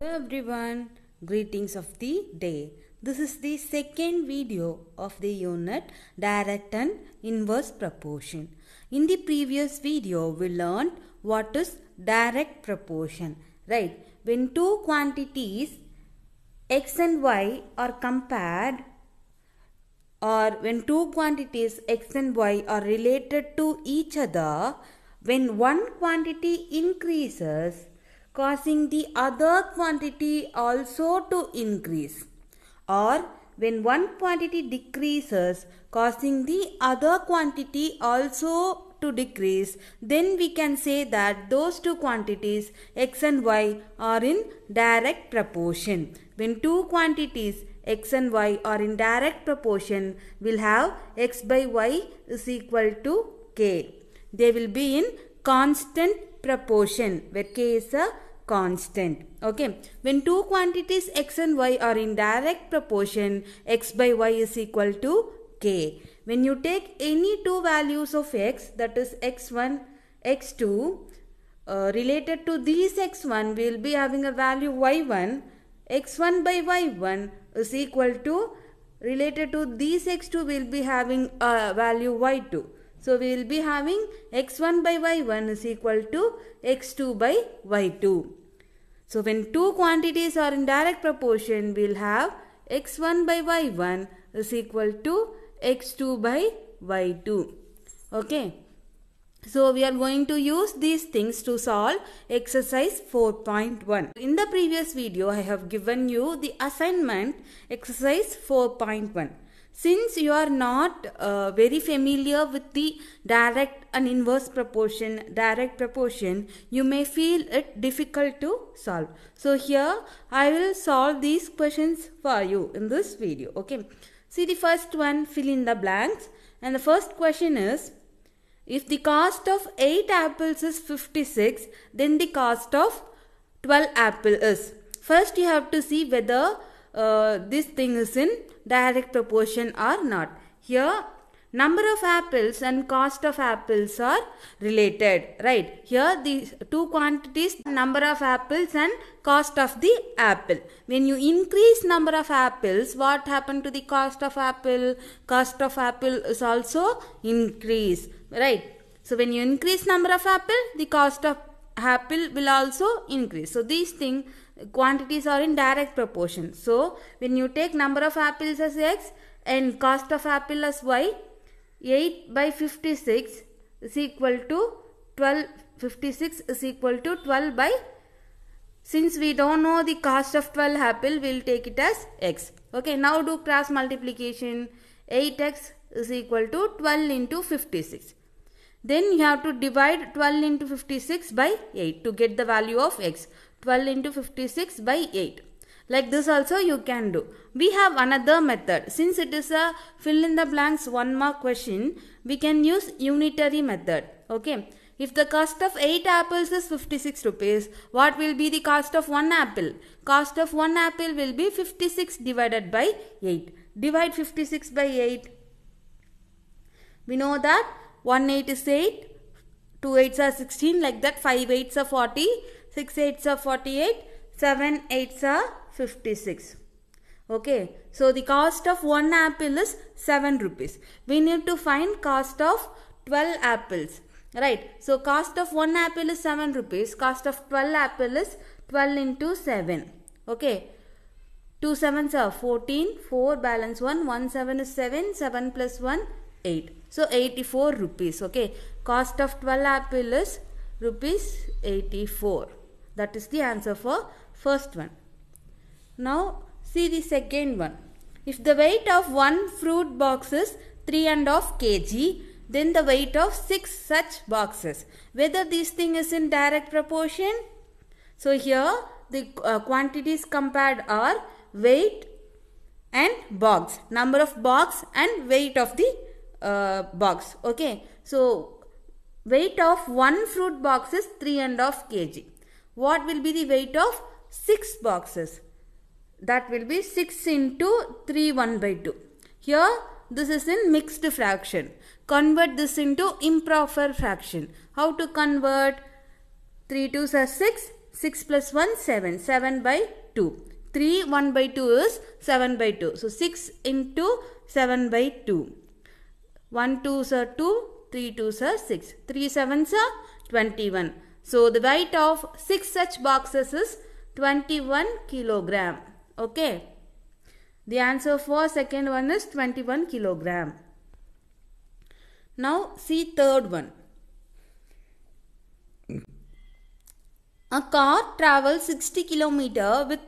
Hello everyone, greetings of the day. This is the second video of the unit direct and inverse proportion. In the previous video, we learned what is direct proportion, right? When two quantities x and y are compared or when two quantities x and y are related to each other, when one quantity increases, causing the other quantity also to increase or when one quantity decreases causing the other quantity also to decrease then we can say that those two quantities x and y are in direct proportion when two quantities x and y are in direct proportion we'll have x by y is equal to k they will be in constant proportion where k is a constant. Okay. When two quantities x and y are in direct proportion, x by y is equal to k. When you take any two values of x, that is x1, x2, uh, related to these x1, we will be having a value y1, x1 by y1 is equal to, related to these x2, we will be having a value y2. So we will be having x1 by y1 is equal to x2 by y2. So when two quantities are in direct proportion, we'll have x1 by y1 is equal to x2 by y2. Okay. So we are going to use these things to solve exercise 4.1. In the previous video, I have given you the assignment exercise 4.1 since you are not uh, very familiar with the direct and inverse proportion, direct proportion, you may feel it difficult to solve. So here I will solve these questions for you in this video. Okay. See the first one, fill in the blanks. And the first question is, if the cost of 8 apples is 56, then the cost of 12 apple is. First you have to see whether uh, this thing is in direct proportion or not. Here number of apples and cost of apples are related right here these two quantities number of apples and cost of the apple when you increase number of apples what happened to the cost of apple cost of apple is also increase right so when you increase number of apple the cost of apple will also increase. So these thing quantities are in direct proportion. So when you take number of apples as x and cost of apple as y, 8 by 56 is equal to 12, 56 is equal to 12 by, since we don't know the cost of 12 apple, we'll take it as x. Okay, now do cross multiplication, 8x is equal to 12 into 56. Then you have to divide 12 into 56 by 8 to get the value of x. 12 into 56 by 8. Like this also you can do. We have another method. Since it is a fill in the blanks one mark question, we can use unitary method. Okay. If the cost of 8 apples is 56 rupees, what will be the cost of 1 apple? Cost of 1 apple will be 56 divided by 8. Divide 56 by 8. We know that 1 8 is 8, 2 8s are 16 like that, 5 8s are 40, 6 8s are 48, 7 8s are 56. Okay, so the cost of one apple is 7 rupees. We need to find cost of 12 apples. Right, so cost of one apple is 7 rupees, cost of 12 apple is 12 into 7. Okay, 2 7s are 14, 4 balance 1, 1 7 is 7, 7 plus 1 8. So 84 rupees. Okay. Cost of 12 apple is rupees 84. That is the answer for first one. Now see the second one. If the weight of one fruit box is 3 and of kg, then the weight of 6 such boxes. Whether this thing is in direct proportion? So here the uh, quantities compared are weight and box, number of box and weight of the uh, box okay so weight of one fruit box is three and half kg what will be the weight of six boxes that will be 6 into 3 1 by 2 here this is in mixed fraction convert this into improper fraction how to convert 3 2s are 6 6 plus 1 7 7 by 2 3 1 by 2 is 7 by 2 so 6 into 7 by 2 1 2s are 2, 3 2s are 6, 3 7s are 21. So the weight of 6 such boxes is 21 kilogram. Okay. The answer for second one is 21 kilogram. Now see third one. A car travels 60 kilometer with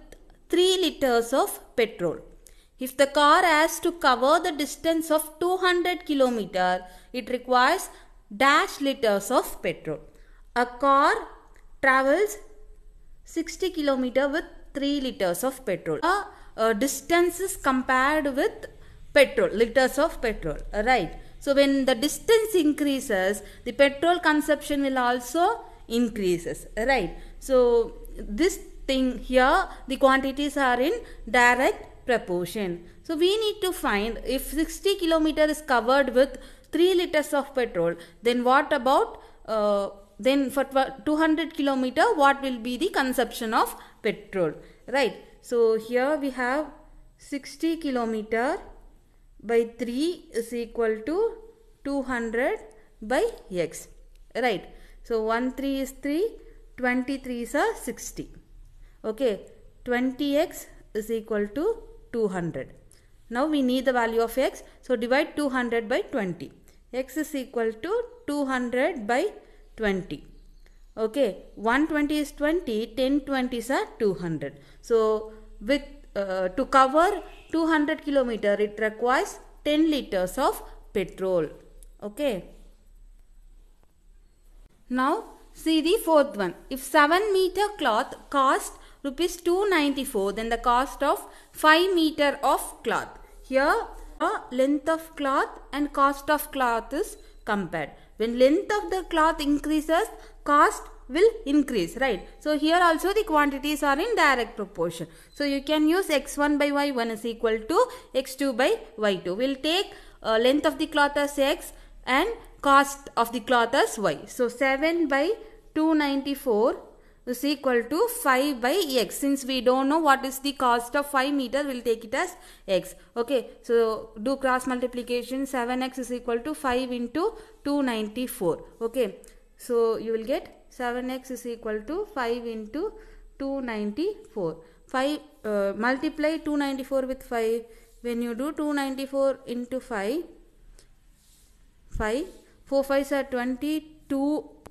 3 liters of petrol. If the car has to cover the distance of 200 km, it requires dash liters of petrol. A car travels 60 km with 3 liters of petrol. A, a distance is compared with petrol, liters of petrol, right? So when the distance increases, the petrol consumption will also increases, right? So this thing here, the quantities are in direct proportion. So we need to find if 60 kilometer is covered with 3 liters of petrol then what about uh, then for 200 kilometer what will be the consumption of petrol right so here we have 60 kilometer by 3 is equal to 200 by x right so 1 3 is 3 23 is 60 okay 20x is equal to 200. Now we need the value of x. So divide 200 by 20. x is equal to 200 by 20. Okay, 120 is 20, 10 20s are 200. So with uh, to cover 200 kilometer it requires 10 liters of petrol. Okay. Now see the fourth one. If 7 meter cloth cost rupees 294 then the cost of 5 meter of cloth here uh, length of cloth and cost of cloth is compared when length of the cloth increases cost will increase right so here also the quantities are in direct proportion so you can use x1 by y1 is equal to x2 by y2 we'll take uh, length of the cloth as x and cost of the cloth as y so 7 by 294 is equal to 5 by x. Since we don't know what is the cost of 5 meter, we'll take it as x. Okay, so do cross multiplication 7x is equal to 5 into 294. Okay, so you will get 7x is equal to 5 into 294. 5 uh, multiply 294 with 5. When you do 294 into 5, 5, 4 5 are 22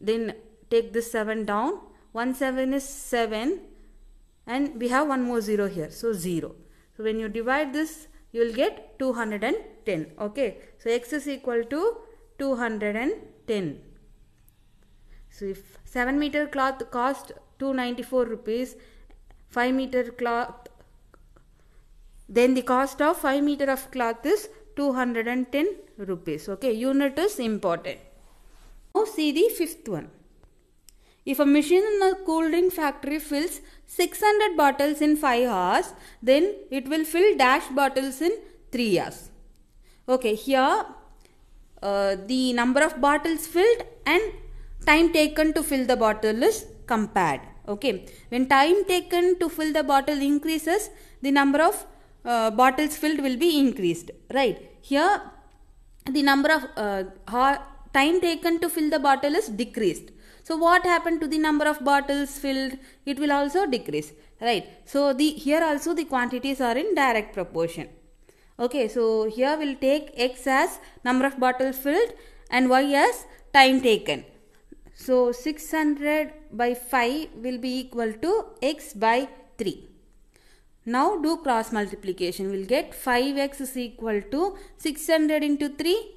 then take this 7 down 1 7 is 7 and we have one more 0 here so 0 so when you divide this you will get 210 okay so x is equal to 210 so if 7 meter cloth cost 294 rupees 5 meter cloth then the cost of 5 meter of cloth is 210 rupees okay unit is important now see the fifth one. If a machine in a cold drink factory fills 600 bottles in 5 hours, then it will fill dash bottles in 3 hours. Okay, here uh, the number of bottles filled and time taken to fill the bottle is compared. Okay, when time taken to fill the bottle increases, the number of uh, bottles filled will be increased. Right, here the number of uh, time taken to fill the bottle is decreased. So what happened to the number of bottles filled? It will also decrease, right? So the here also the quantities are in direct proportion. Okay, so here we'll take x as number of bottles filled and y as time taken. So 600 by 5 will be equal to x by 3. Now do cross multiplication. We'll get 5x is equal to 600 into 3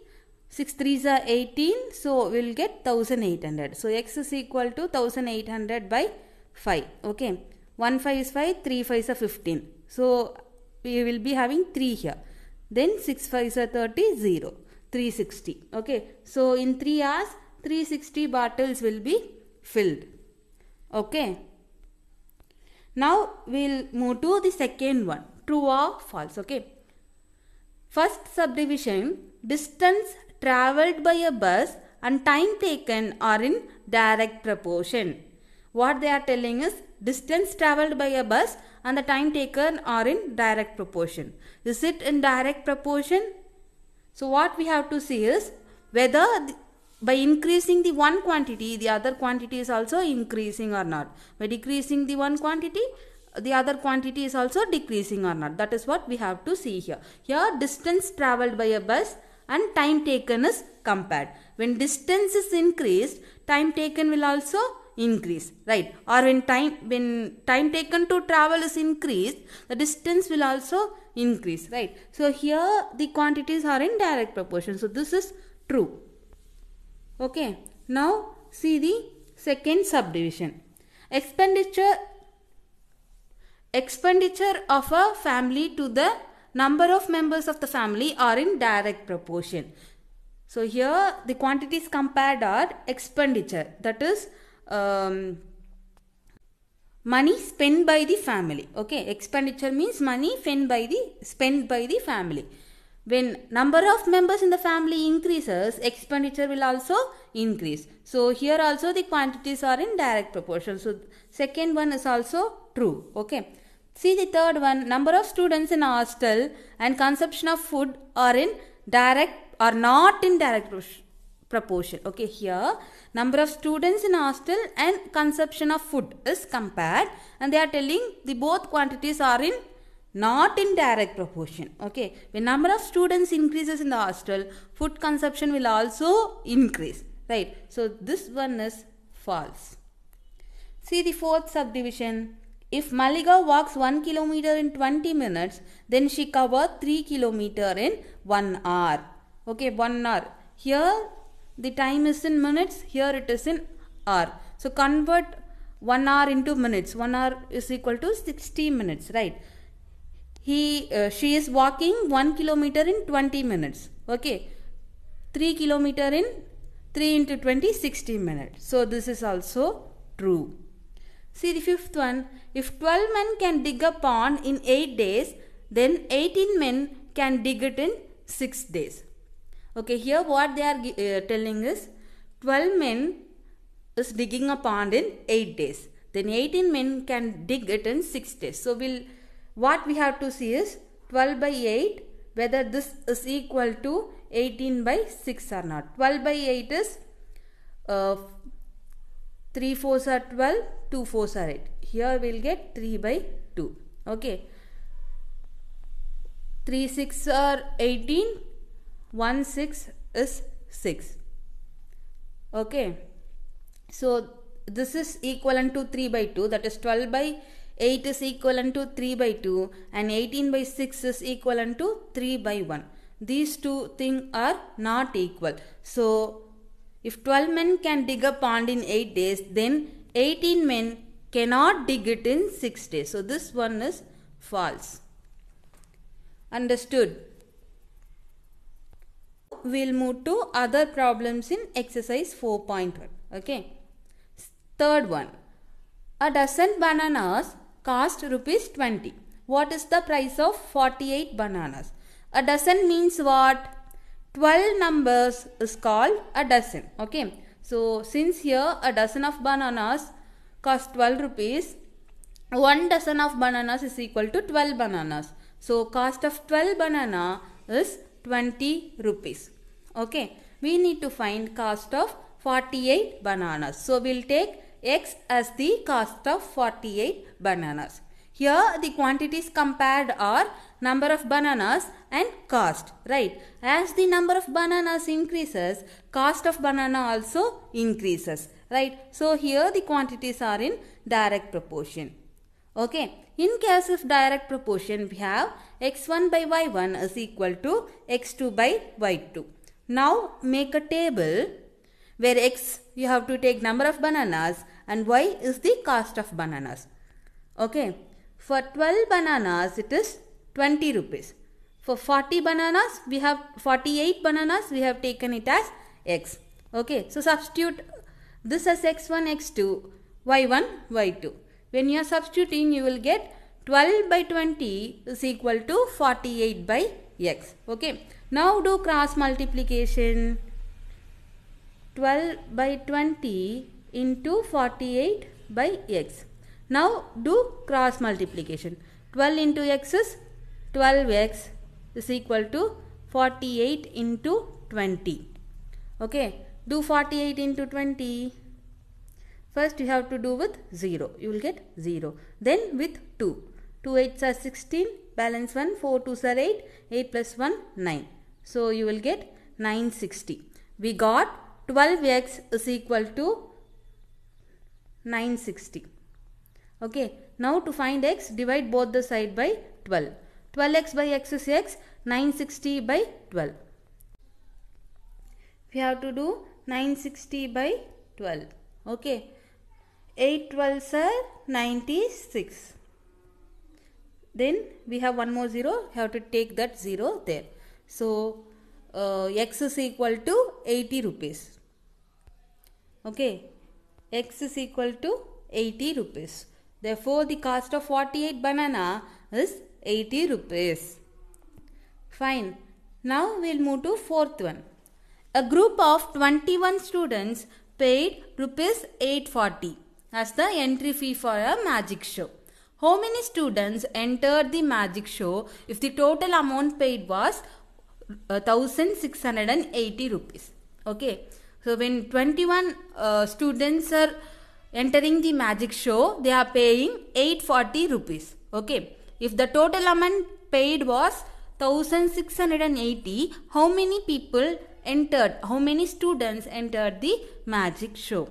6 3s are 18 so we will get 1800 so x is equal to 1800 by 5 okay 1 5 is 5 3 5 is 15 so we will be having 3 here then 6 5 is 30 0 360 okay so in 3 hours 360 bottles will be filled okay now we'll move to the second one true or false okay first subdivision distance travelled by a bus and time taken are in direct proportion. What they are telling is distance travelled by a bus and the time taken are in direct proportion. Is it in direct proportion? So what we have to see is whether by increasing the one quantity the other quantity is also increasing or not. By decreasing the one quantity the other quantity is also decreasing or not. That is what we have to see here. Here distance travelled by a bus and time taken is compared. When distance is increased, time taken will also increase right or when time when time taken to travel is increased the distance will also increase right so here the quantities are in direct proportion so this is true okay now see the second subdivision expenditure expenditure of a family to the number of members of the family are in direct proportion. So here the quantities compared are expenditure that is um, money spent by the family. Okay, expenditure means money spent by the spent by the family. When number of members in the family increases, expenditure will also increase. So here also the quantities are in direct proportion. So second one is also true. Okay. See the third one. Number of students in hostel and consumption of food are in direct or not in direct proportion. Okay, here number of students in hostel and consumption of food is compared and they are telling the both quantities are in not in direct proportion okay when number of students increases in the hostel food consumption will also increase right so this one is false see the fourth subdivision if Maliga walks 1 kilometer in 20 minutes, then she covers 3 kilometer in 1 hour. Okay, 1 hour. Here the time is in minutes, here it is in hour. So convert 1 hour into minutes. 1 hour is equal to 60 minutes, right? He, uh, she is walking 1 kilometer in 20 minutes. Okay, 3 kilometer in 3 into 20, 60 minutes. So this is also true. See the fifth one. If 12 men can dig a pond in 8 days, then 18 men can dig it in 6 days. Okay, here what they are uh, telling is 12 men is digging a pond in 8 days. Then 18 men can dig it in 6 days. So, we'll, what we have to see is 12 by 8 whether this is equal to 18 by 6 or not. 12 by 8 is uh, 3 4s are 12, 2 4s are 8. Here we will get 3 by 2. Okay. 3 6 are 18, 1 6 is 6. Okay. So this is equivalent to 3 by 2 that is 12 by 8 is equivalent to 3 by 2 and 18 by 6 is equivalent to 3 by 1. These two things are not equal. So if 12 men can dig a pond in 8 days, then 18 men cannot dig it in 6 days. So this one is false. Understood? We'll move to other problems in exercise 4.1. Okay. Third one. A dozen bananas cost rupees 20. What is the price of 48 bananas? A dozen means what? 12 numbers is called a dozen. Okay. So, since here a dozen of bananas cost 12 rupees, 1 dozen of bananas is equal to 12 bananas. So, cost of 12 banana is 20 rupees. Okay. We need to find cost of 48 bananas. So, we will take x as the cost of 48 bananas. Here the quantities compared are number of bananas and cost right as the number of bananas increases cost of banana also increases right so here the quantities are in direct proportion okay in case of direct proportion we have x1 by y1 is equal to x2 by y2 now make a table where x you have to take number of bananas and y is the cost of bananas okay for 12 bananas it is 20 rupees. For 40 bananas, we have 48 bananas, we have taken it as x. Okay, so substitute this as x1, x2, y1, y2. When you are substituting, you will get 12 by 20 is equal to 48 by x. Okay, now do cross multiplication. 12 by 20 into 48 by x. Now do cross multiplication. 12 into x is 12x is equal to 48 into 20. Okay, do 48 into 20. First you have to do with 0. You will get 0. Then with 2. 2 8s are 16. Balance 1. 4 2s are 8. 8 plus 1 9. So you will get 960. We got 12x is equal to 960. Okay. Now to find x divide both the side by 12. 12x by x is x, 960 by 12. We have to do 960 by 12. Okay. 8 12s are 96. Then we have one more 0. We have to take that 0 there. So, uh, x is equal to 80 rupees. Okay. x is equal to 80 rupees. Therefore, the cost of 48 banana is 80 rupees. Fine. Now we'll move to fourth one. A group of 21 students paid rupees 840 as the entry fee for a magic show. How many students entered the magic show if the total amount paid was 1680 uh, rupees? Okay. So when 21 uh, students are entering the magic show, they are paying 840 rupees. Okay. If the total amount paid was 1680, how many people entered, how many students entered the magic show?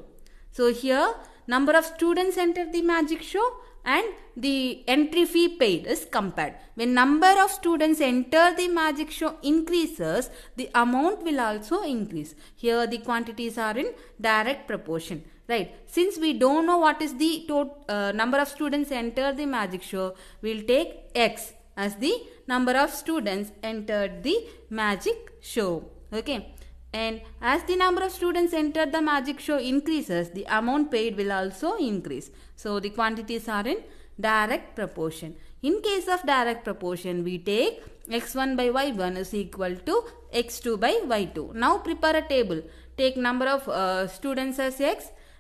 So here number of students entered the magic show and the entry fee paid is compared. When number of students enter the magic show increases, the amount will also increase. Here the quantities are in direct proportion right since we don't know what is the total uh, number of students entered the magic show we'll take x as the number of students entered the magic show okay and as the number of students enter the magic show increases, the amount paid will also increase. So the quantities are in direct proportion. In case of direct proportion, we take x1 by y1 is equal to x2 by y2. Now prepare a table. Take number of uh, students as x,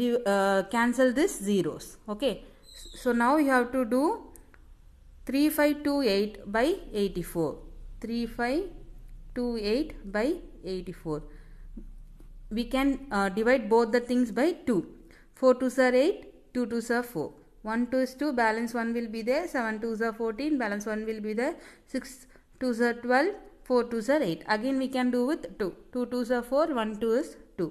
uh, cancel this zeros okay so now you have to do 3528 by 84 3528 by 84 we can uh, divide both the things by 2 4 2s are 8 2 2s are 4 1 2 is 2 balance 1 will be there 7 2s are 14 balance 1 will be there 6 2s are 12 4 2s are 8 again we can do with 2 2 2s are 4 1 2 is 2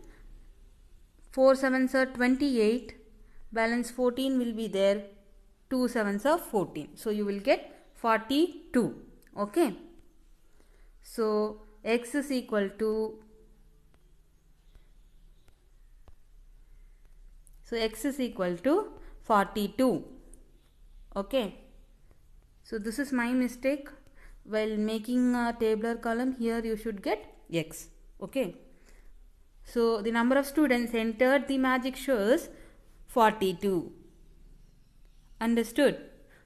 4 sevens are 28 balance 14 will be there 2 sevens are 14 so you will get 42 okay so x is equal to so x is equal to 42 okay so this is my mistake while making a tabular column here you should get x okay so the number of students entered the magic shows, 42. Understood?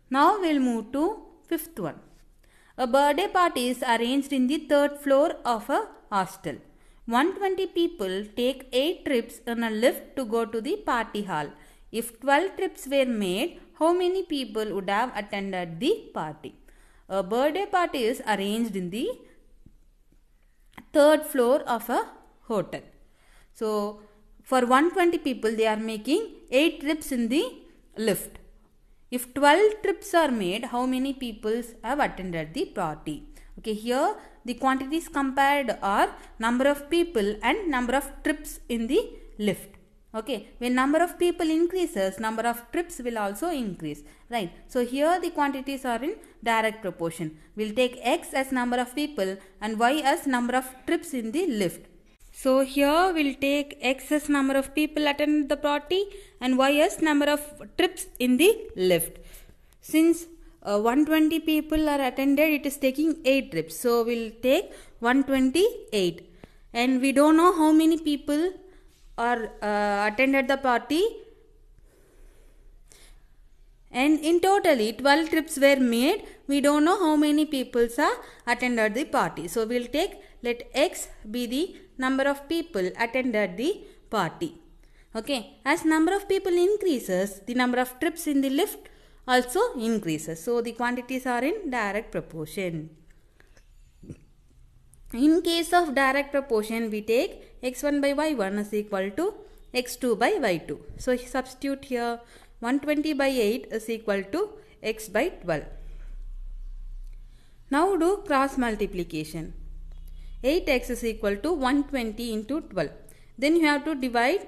Now we'll move to fifth one. A birthday party is arranged in the third floor of a hostel. 120 people take 8 trips in a lift to go to the party hall. If 12 trips were made, how many people would have attended the party? A birthday party is arranged in the third floor of a hotel. So, for 120 people, they are making 8 trips in the lift. If 12 trips are made, how many people have attended the party? Okay, here the quantities compared are number of people and number of trips in the lift. Okay, when number of people increases, number of trips will also increase, right? So here the quantities are in direct proportion. We'll take x as number of people and y as number of trips in the lift. So here we'll take x as number of people attended the party and y as number of trips in the lift. Since uh, 120 people are attended, it is taking 8 trips. So we'll take 128. And we don't know how many people are uh, attended the party. And in totally 12 trips were made. We don't know how many people are attended the party. So we'll take let x be the number of people attended the party. Okay, as number of people increases, the number of trips in the lift also increases. So, the quantities are in direct proportion. In case of direct proportion, we take x1 by y1 is equal to x2 by y2. So, substitute here 120 by 8 is equal to x by 12. Now do cross multiplication. 8x is equal to 120 into 12. Then you have to divide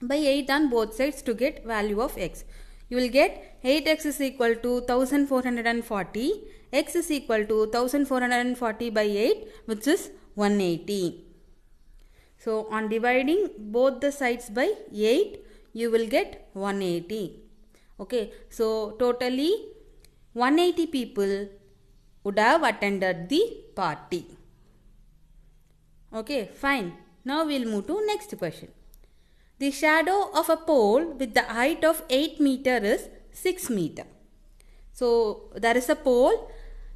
by 8 on both sides to get value of x. You will get 8x is equal to 1440, x is equal to 1440 by 8 which is 180. So on dividing both the sides by 8 you will get 180. Okay, so totally 180 people would have attended the party. Okay, fine. Now we'll move to next question. The shadow of a pole with the height of 8 meter is 6 meter. So there is a pole.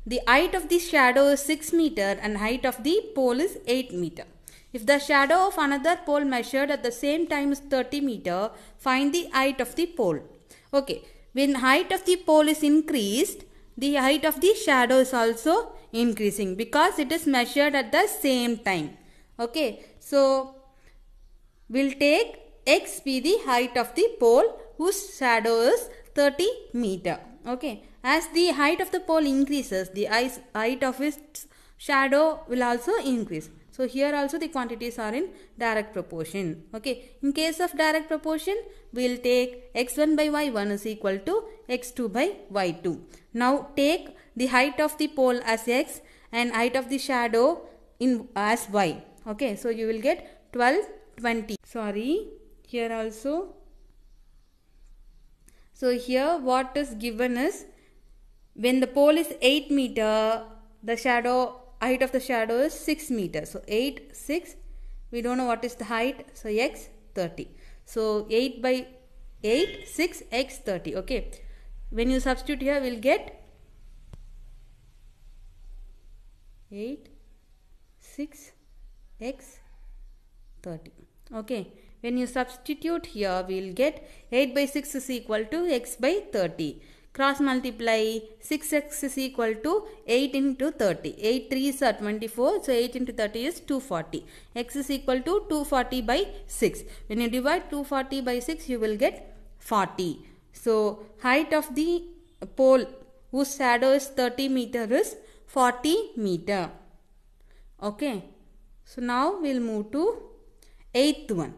The height of the shadow is 6 meter and height of the pole is 8 meter. If the shadow of another pole measured at the same time is 30 meter, find the height of the pole. Okay, when height of the pole is increased, the height of the shadow is also increasing because it is measured at the same time. Okay. So, we'll take x be the height of the pole whose shadow is 30 meter. Okay. As the height of the pole increases, the height of its shadow will also increase. So here also the quantities are in direct proportion. Okay. In case of direct proportion, we will take x1 by y1 is equal to x2 by y2. Now take the height of the pole as x and height of the shadow in as y okay so you will get 12 20 sorry here also so here what is given is when the pole is 8 meter the shadow height of the shadow is 6 meter so 8 6 we don't know what is the height so x 30 so 8 by 8 6 x 30 okay when you substitute here we'll get 8 6 x 30 okay when you substitute here we will get 8 by 6 is equal to x by 30 cross multiply 6x is equal to 8 into 30 8 3s are 24 so 8 into 30 is 240 x is equal to 240 by 6 when you divide 240 by 6 you will get 40 so height of the pole whose shadow is 30 meter is 40 meter okay so now we'll move to eighth one.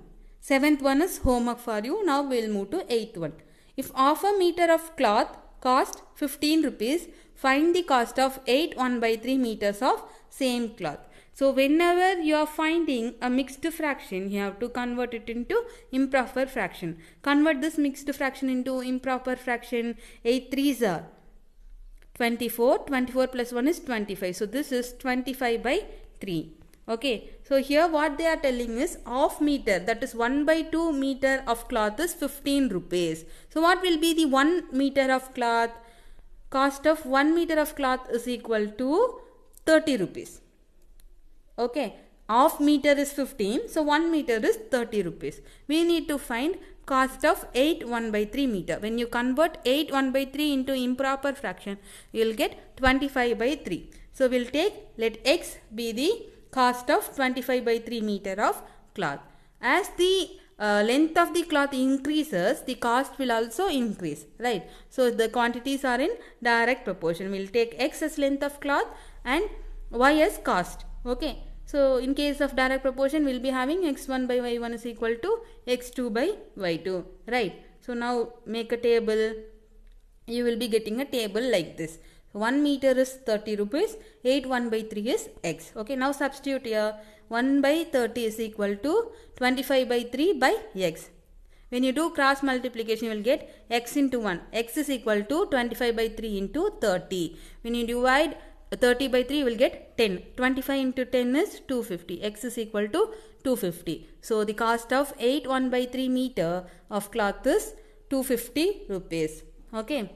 Seventh one is homework for you. Now we'll move to eighth one. If half a meter of cloth cost 15 rupees, find the cost of 8 1 by 3 meters of same cloth. So whenever you are finding a mixed fraction, you have to convert it into improper fraction. Convert this mixed fraction into improper fraction. 8 3s are 24. 24 plus 1 is 25. So this is 25 by 3. Okay, so here what they are telling is half meter that is 1 by 2 meter of cloth is 15 rupees. So what will be the 1 meter of cloth? Cost of 1 meter of cloth is equal to 30 rupees. Okay, half meter is 15 so 1 meter is 30 rupees. We need to find cost of 8 1 by 3 meter. When you convert 8 1 by 3 into improper fraction you will get 25 by 3. So we'll take let x be the cost of 25 by 3 meter of cloth. As the uh, length of the cloth increases, the cost will also increase, right? So, the quantities are in direct proportion. We will take x as length of cloth and y as cost, okay? So, in case of direct proportion, we will be having x1 by y1 is equal to x2 by y2, right? So, now make a table. You will be getting a table like this. 1 meter is 30 rupees. 8 1 by 3 is x. Okay, now substitute here. 1 by 30 is equal to 25 by 3 by x. When you do cross multiplication, you will get x into 1. x is equal to 25 by 3 into 30. When you divide 30 by 3, you will get 10. 25 into 10 is 250. x is equal to 250. So, the cost of 8 1 by 3 meter of cloth is 250 rupees. Okay.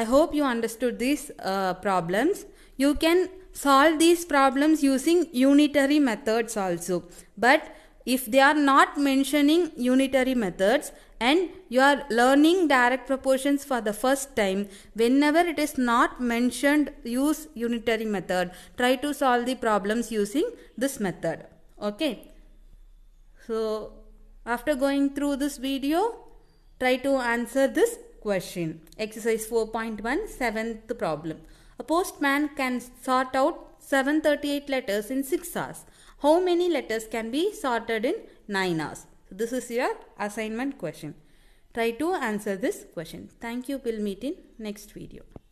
I hope you understood these uh, problems. You can solve these problems using unitary methods also. But if they are not mentioning unitary methods and you are learning direct proportions for the first time, whenever it is not mentioned, use unitary method. Try to solve the problems using this method. Okay. So, after going through this video, try to answer this question. Exercise 4.1 7th problem. A postman can sort out 738 letters in 6 hours. How many letters can be sorted in 9 hours? So this is your assignment question. Try to answer this question. Thank you. We'll meet in next video.